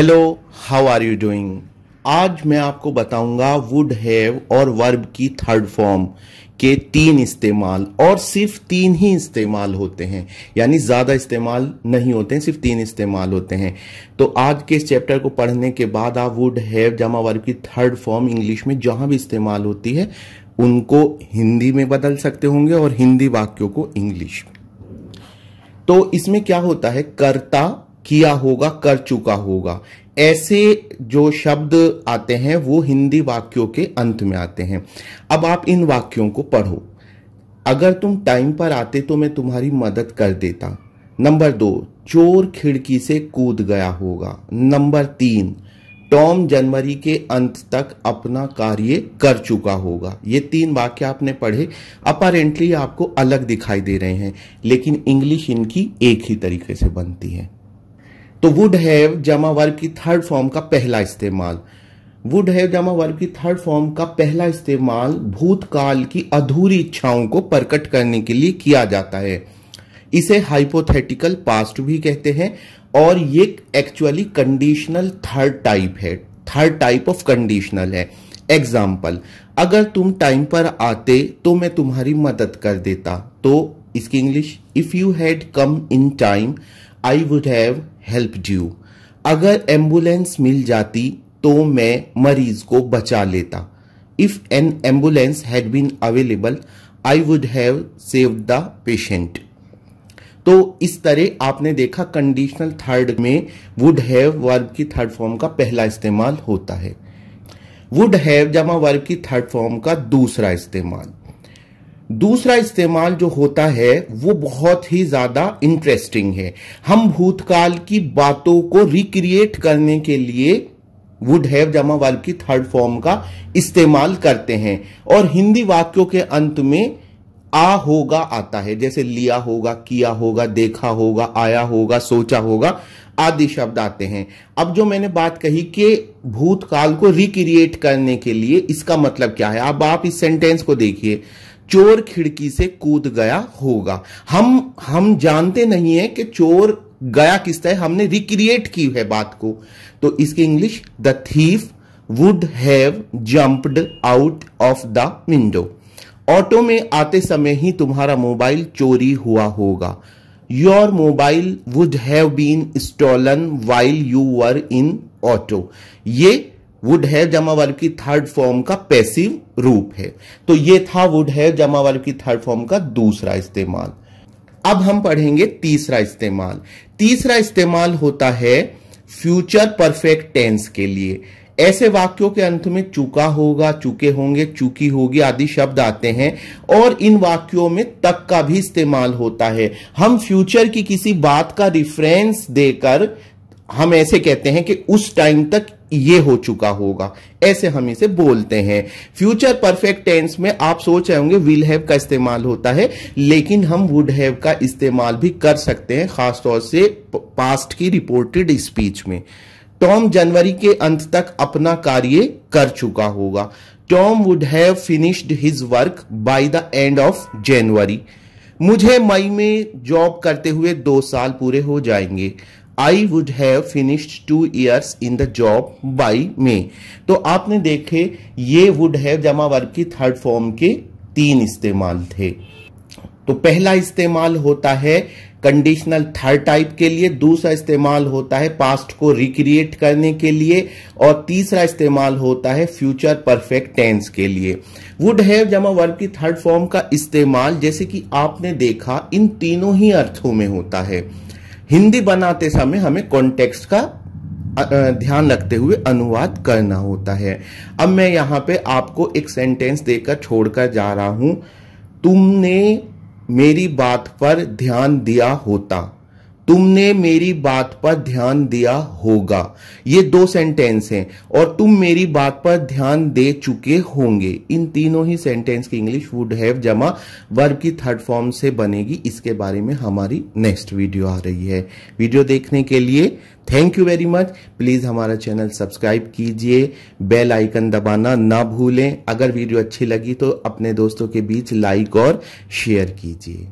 hello how are you doing आज मैं आपको बताऊंगा वुड हैव और वर्ब की थर्ड फॉर्म के तीन इस्तेमाल और सिर्फ तीन ही इस्तेमाल होते हैं यानी ज़्यादा इस्तेमाल नहीं होते हैं सिर्फ तीन इस्तेमाल होते हैं तो आज के इस चैप्टर को पढ़ने के बाद आप वुड हैव जमा वर्ब की थर्ड फॉर्म इंग्लिश में जहाँ भी इस्तेमाल होती है उनको हिंदी में बदल सकते होंगे और हिंदी वाक्यों को इंग्लिश तो इसमें क्या होता है कर्ता किया होगा कर चुका होगा ऐसे जो शब्द आते हैं वो हिंदी वाक्यों के अंत में आते हैं अब आप इन वाक्यों को पढ़ो अगर तुम टाइम पर आते तो मैं तुम्हारी मदद कर देता नंबर दो चोर खिड़की से कूद गया होगा नंबर तीन टॉम जनवरी के अंत तक अपना कार्य कर चुका होगा ये तीन वाक्य आपने पढ़े अपारेंटली आपको अलग दिखाई दे रहे हैं लेकिन इंग्लिश इनकी एक ही तरीके से बनती है तो वुड हैव जमा वर्ग की थर्ड फॉर्म का पहला इस्तेमाल वुड हैव जमा वर्ग की थर्ड फॉर्म का पहला इस्तेमाल भूतकाल की अधूरी इच्छाओं को प्रकट करने के लिए किया जाता है इसे हाइपोथेटिकल पास्ट भी कहते हैं और ये एक्चुअली कंडीशनल थर्ड टाइप है थर्ड टाइप ऑफ कंडीशनल है एग्जाम्पल अगर तुम टाइम पर आते तो मैं तुम्हारी मदद कर देता तो इसकी English if you had come in time I would have helped you अगर एम्बुलेंस मिल जाती तो मैं मरीज को बचा लेता if an ambulance had been available I would have save the patient तो इस तरह आपने देखा कंडीशनल थर्ड में वुड हैव वर्ब की थर्ड फॉर्म का पहला इस्तेमाल होता है वुड हैव जमा वर्ब की थर्ड फॉर्म का दूसरा इस्तेमाल दूसरा इस्तेमाल जो होता है वो बहुत ही ज़्यादा इंटरेस्टिंग है हम भूतकाल की बातों को रिक्रिएट करने के लिए वुड हैव जमा वाल की थर्ड फॉर्म का इस्तेमाल करते हैं और हिंदी वाक्यों के अंत में आ होगा आता है जैसे लिया होगा किया होगा देखा होगा आया होगा सोचा होगा आदि शब्द आते हैं अब जो मैंने बात कही कि भूतकाल को रिक्रिएट करने के लिए इसका मतलब क्या है अब आप इस सेंटेंस को देखिए चोर खिड़की से कूद गया होगा हम हम जानते नहीं है कि चोर गया किस तरह हमने रिक्रिएट की है बात को तो इसकी English the thief would have jumped out of the window auto में आते समय ही तुम्हारा मोबाइल चोरी हुआ होगा your mobile would have been stolen while you were in auto ये वुड हैव जमा वर्ब की थर्ड फॉर्म का पैसिव रूप है तो ये था वुड हैव जमा वर्ब की थर्ड फॉर्म का दूसरा इस्तेमाल अब हम पढ़ेंगे तीसरा इस्तेमाल तीसरा इस्तेमाल होता है फ्यूचर परफेक्ट टेंस के लिए ऐसे वाक्यों के अंत में चुका होगा चुके होंगे चुकी होगी आदि शब्द आते हैं और इन वाक्यों में तक का भी इस्तेमाल होता है हम फ्यूचर की किसी बात का रिफरेंस देकर हम ऐसे कहते हैं कि उस टाइम तक ये हो चुका होगा ऐसे हम इसे बोलते हैं फ्यूचर परफेक्ट टेंस में आप सोच रहे होंगे विल हैव का इस्तेमाल होता है लेकिन हम वुड हैव का इस्तेमाल भी कर सकते हैं खासतौर से पास्ट की रिपोर्टेड स्पीच में टॉम जनवरी के अंत तक अपना कार्य कर चुका होगा Tom would have finished his work by the end of January मुझे मई में जॉब करते हुए दो साल पूरे हो जाएंगे I would have finished two years in the job by May तो आपने देखे ये वुड हैव जमा वर्ग की थर्ड फॉर्म के तीन इस्तेमाल थे तो पहला इस्तेमाल होता है कंडीशनल थर्ड टाइप के लिए दूसरा इस्तेमाल होता है पास्ट को रिक्रिएट करने के लिए और तीसरा इस्तेमाल होता है फ्यूचर परफेक्ट टेंस के लिए वुड हैव जमा वर्ग की थर्ड फॉर्म का इस्तेमाल जैसे कि आपने देखा इन तीनों ही अर्थों में होता है हिंदी बनाते समय हमें कॉन्टेक्स्ट का ध्यान रखते हुए अनुवाद करना होता है अब मैं यहाँ पे आपको एक सेंटेंस देकर छोड़कर जा रहा हूं तुमने मेरी बात पर ध्यान दिया होता तुमने मेरी बात पर ध्यान दिया होगा ये दो सेंटेंस हैं और तुम मेरी बात पर ध्यान दे चुके होंगे इन तीनों ही सेंटेंस की इंग्लिश वुड हैव जमा वर्ब की थर्ड फॉर्म से बनेगी इसके बारे में हमारी नेक्स्ट वीडियो आ रही है वीडियो देखने के लिए thank you very much please हमारा चैनल सब्सक्राइब कीजिए बेल आइकन दबाना ना भूलें अगर वीडियो अच्छी लगी तो अपने दोस्तों के बीच लाइक और शेयर कीजिए